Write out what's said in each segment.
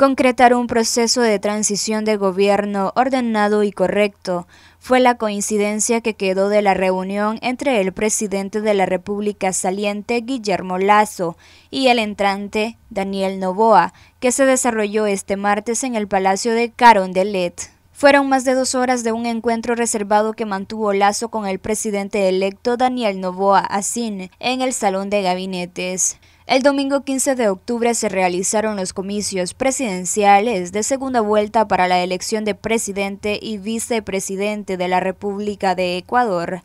Concretar un proceso de transición de gobierno ordenado y correcto fue la coincidencia que quedó de la reunión entre el presidente de la República saliente, Guillermo Lazo, y el entrante, Daniel Novoa, que se desarrolló este martes en el Palacio de Carondelet. Fueron más de dos horas de un encuentro reservado que mantuvo Lazo con el presidente electo Daniel Novoa Asín en el Salón de Gabinetes. El domingo 15 de octubre se realizaron los comicios presidenciales de segunda vuelta para la elección de presidente y vicepresidente de la República de Ecuador.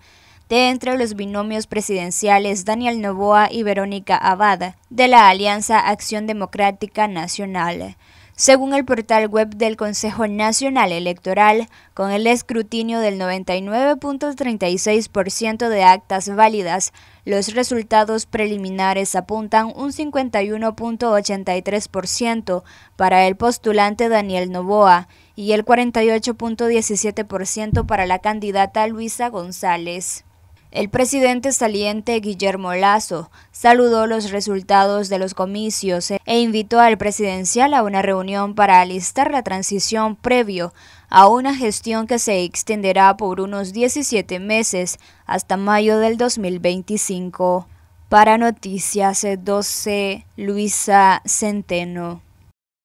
De entre los binomios presidenciales Daniel Novoa y Verónica Abad, de la Alianza Acción Democrática Nacional. Según el portal web del Consejo Nacional Electoral, con el escrutinio del 99.36% de actas válidas, los resultados preliminares apuntan un 51.83% para el postulante Daniel Novoa y el 48.17% para la candidata Luisa González. El presidente saliente Guillermo Lazo saludó los resultados de los comicios e invitó al presidencial a una reunión para alistar la transición previo a una gestión que se extenderá por unos 17 meses hasta mayo del 2025. Para Noticias 12, Luisa Centeno.